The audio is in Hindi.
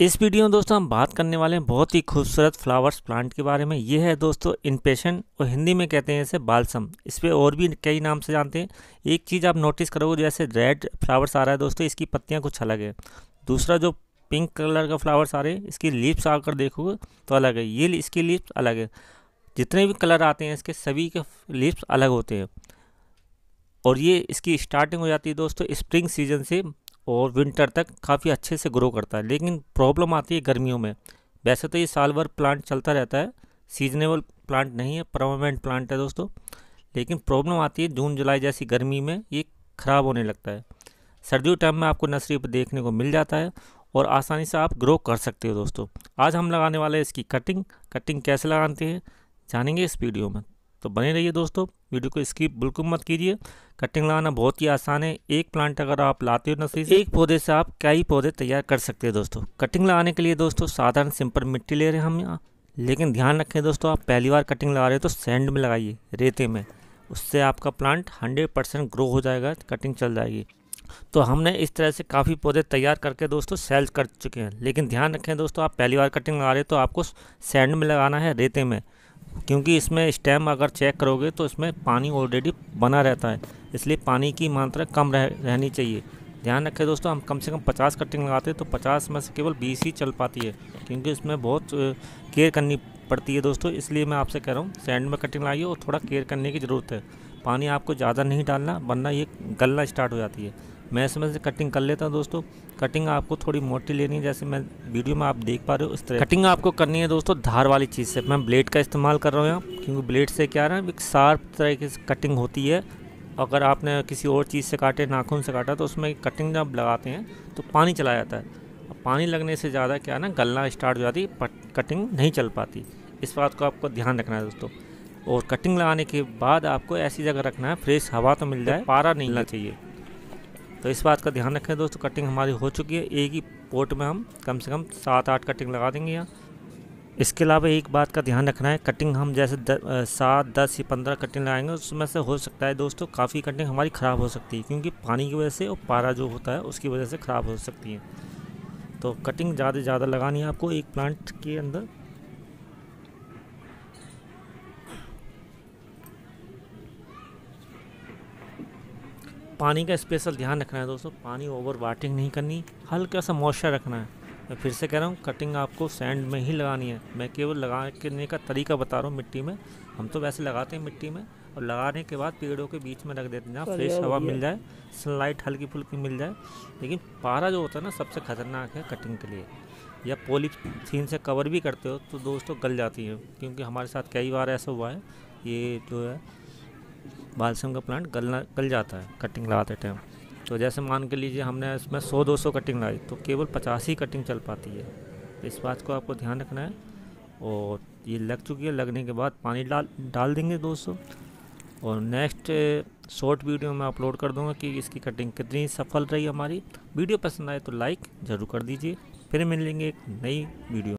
इस वीडियो में दोस्तों हम बात करने वाले हैं बहुत ही खूबसूरत फ्लावर्स प्लांट के बारे में ये है दोस्तों इनपेशन और हिंदी में कहते हैं इसे बालसम इस पर और भी कई नाम से जानते हैं एक चीज़ आप नोटिस करोगे जैसे रेड फ्लावर्स आ रहा है दोस्तों इसकी पत्तियाँ कुछ अलग है दूसरा जो पिंक कलर का फ्लावर्स आ रहे हैं इसकी लिप्स आकर देखोगे तो अलग है ये इसकी लिप्स अलग है जितने भी कलर आते हैं इसके सभी के लिप्स अलग होते हैं और ये इसकी स्टार्टिंग हो जाती है दोस्तों स्प्रिंग सीजन से और विंटर तक काफ़ी अच्छे से ग्रो करता है लेकिन प्रॉब्लम आती है गर्मियों में वैसे तो ये साल भर प्लांट चलता रहता है सीजनेबल प्लांट नहीं है परमानेंट प्लांट है दोस्तों लेकिन प्रॉब्लम आती है जून जुलाई जैसी गर्मी में ये ख़राब होने लगता है सर्दियों टाइम में आपको नर्सरी पर देखने को मिल जाता है और आसानी से आप ग्रो कर सकते हो दोस्तों आज हम लगाने वाले हैं इसकी कटिंग कटिंग कैसे लगाते हैं जानेंगे इस वीडियो में तो बने रहिए दोस्तों वीडियो को स्किप बिल्कुल मत कीजिए कटिंग लगाना बहुत ही आसान है एक प्लांट अगर आप लाते हो नर्सरी से एक पौधे से आप कई पौधे तैयार कर सकते हैं दोस्तों कटिंग लगाने के लिए दोस्तों साधारण सिंपल मिट्टी ले रहे हैं हम यहाँ लेकिन ध्यान रखें दोस्तों आप पहली बार कटिंग लगा रहे हो तो सैंड में लगाइए रेते में उससे आपका प्लांट हंड्रेड परसेंट ग्रो हो जाएगा कटिंग चल जाएगी तो हमने इस तरह से काफ़ी पौधे तैयार करके दोस्तों सेल कर चुके हैं लेकिन ध्यान रखें दोस्तों आप पहली बार कटिंग लगा रहे हो तो आपको सैंड में लगाना है रेते में क्योंकि इसमें स्टेम अगर चेक करोगे तो इसमें पानी ऑलरेडी बना रहता है इसलिए पानी की मात्रा कम रह, रहनी चाहिए ध्यान रखें दोस्तों हम कम से कम 50 कटिंग लगाते हैं तो 50 में से केवल 20 ही चल पाती है क्योंकि इसमें बहुत केयर करनी पड़ती है दोस्तों इसलिए मैं आपसे कह रहा हूँ सैंड में कटिंग लगाइए और थोड़ा केयर करने की ज़रूरत है पानी आपको ज़्यादा नहीं डालना वरना ये गलना स्टार्ट हो जाती है मैं इसमें से कटिंग कर लेता हूँ दोस्तों कटिंग आपको थोड़ी मोटी लेनी है जैसे मैं वीडियो में आप देख पा रहे हो उस तरह कटिंग आपको करनी है दोस्तों धार वाली चीज़ से मैं ब्लेड का इस्तेमाल कर रहा हूँ क्योंकि ब्लेड से क्या है एक शार्प तरह से कटिंग होती है अगर आपने किसी और चीज़ से काटे नाखून से काटा तो उसमें कटिंग जब लगाते हैं तो पानी चला जाता है पानी लगने से ज़्यादा क्या है ना गलना स्टार्ट हो जाती कटिंग नहीं चल पाती इस बात को आपको ध्यान रखना है दोस्तों और कटिंग लगाने के बाद आपको ऐसी जगह रखना है फ्रेश हवा तो मिल जाए पारा नहीं मिलना चाहिए तो इस बात का ध्यान रखें दोस्तों कटिंग हमारी हो चुकी है एक ही पोर्ट में हम कम से कम सात आठ कटिंग लगा देंगे यहाँ इसके अलावा एक बात का ध्यान रखना है कटिंग हम जैसे सात दस या पंद्रह कटिंग लगाएंगे उसमें से हो सकता है दोस्तों काफ़ी कटिंग हमारी ख़राब हो सकती है क्योंकि पानी की वजह से और पारा जो होता है उसकी वजह से ख़राब हो सकती है तो कटिंग ज़्यादा से ज़्यादा लगानी है आपको एक प्लांट के अंदर पानी का स्पेशल ध्यान रखना है दोस्तों पानी ओवर वाटिंग नहीं करनी हल्का सा मॉइस्चर रखना है मैं फिर से कह रहा हूँ कटिंग आपको सैंड में ही लगानी है मैं केवल लगाने का तरीका बता रहा हूँ मिट्टी में हम तो वैसे लगाते हैं मिट्टी में और लगाने के बाद पेड़ों के बीच में रख देते हैं जहाँ फ्रेश हवा मिल जाए सनलाइट हल्की फुल्की मिल जाए लेकिन पारा जो होता है ना सबसे खतरनाक है कटिंग के लिए या पोलीथीन से कवर भी करते हो तो दोस्तों गल जाती है क्योंकि हमारे साथ कई बार ऐसा हुआ है ये जो है बालसम का प्लांट गलना गल जाता है कटिंग लगाते टाइम तो जैसे मान के लीजिए हमने इसमें 100-200 कटिंग लाई तो केवल 50 ही कटिंग चल पाती है तो इस बात को आपको ध्यान रखना है और ये लग चुकी है लगने के बाद पानी डाल डाल देंगे दोस्तों और नेक्स्ट शॉर्ट वीडियो मैं अपलोड कर दूँगा कि इसकी कटिंग कितनी सफल रही हमारी वीडियो पसंद आए तो लाइक ज़रूर कर दीजिए फिर मिलेंगे एक नई वीडियो